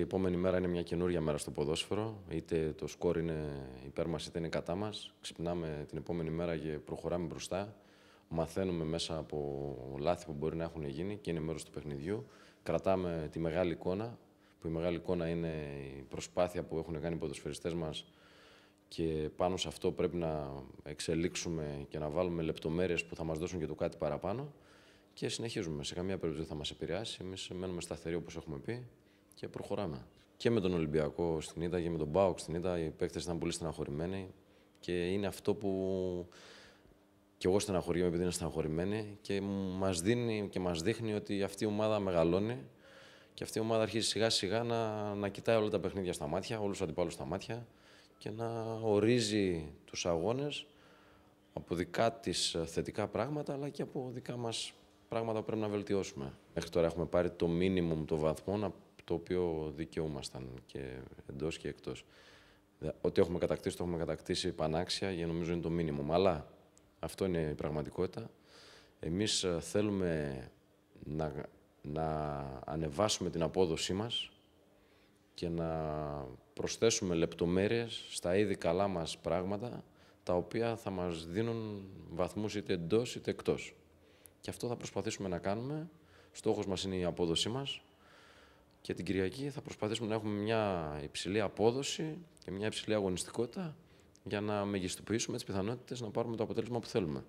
Η επόμενη μέρα είναι μια καινούρια μέρα στο ποδόσφαιρο. Είτε το σκορ είναι υπέρ μας είτε είναι κατά μας. Ξυπνάμε την επόμενη μέρα και προχωράμε μπροστά. Μαθαίνουμε μέσα από λάθη που μπορεί να έχουν γίνει και είναι μέρος του παιχνιδιού. Κρατάμε τη μεγάλη εικόνα, που η μεγάλη εικόνα είναι η προσπάθεια που έχουν κάνει οι ποδοσφαιριστές μας και πάνω σε αυτό πρέπει να εξελίξουμε και να βάλουμε λεπτομέρειες που θα μας δώσουν και το κάτι παραπάνω και συνεχίζουμε. Σε καμία περίπτωση δεν θα μας επηρεάσει. Εμείς μένουμε σταθεροί όπως έχουμε πει και προχωράμε. Και με τον Ολυμπιακό στην Ήτα και με τον Πάοκ στην Ήτα... οι παίκτες ήταν πολύ στεναχωρημένοι και είναι αυτό που και εγώ στεναχωριέμαι επειδή είναι στεναχωρημένοι και μας δίνει και μας δείχνει ότι αυτή η ομάδα μεγαλώνει και αυτή η ομάδα αρχίζει σιγά σιγά να, να κοιτάει όλα τα παιχνίδια στα μάτια, όλους τους αντιπάλους στα μάτια και να ορίζει τους αγώνες από δικά της θετικά πράγματα αλλά και από δικά μας πράγματα που πρέπει να βελτιώσουμε. Μέχρι τώρα έχουμε πάρει το μίνιμουμ βαθμό να το οποίο δικαιούμασταν και εντός και εκτός. Ό,τι έχουμε κατακτήσει, το έχουμε κατακτήσει πανάξια για νομίζω είναι το μήνυμα. Αλλά αυτό είναι η πραγματικότητα. Εμείς ε, θέλουμε να, να ανεβάσουμε την απόδοσή μας και να προσθέσουμε λεπτομέρειες στα ήδη καλά μας πράγματα, τα οποία θα μας δίνουν βαθμούς είτε εντός είτε εκτός. Και αυτό θα προσπαθήσουμε να κάνουμε. Στόχος μας είναι η απόδοσή μας, και την Κυριακή θα προσπαθήσουμε να έχουμε μια υψηλή απόδοση και μια υψηλή αγωνιστικότητα για να μεγιστοποιήσουμε τις πιθανότητες να πάρουμε το αποτέλεσμα που θέλουμε.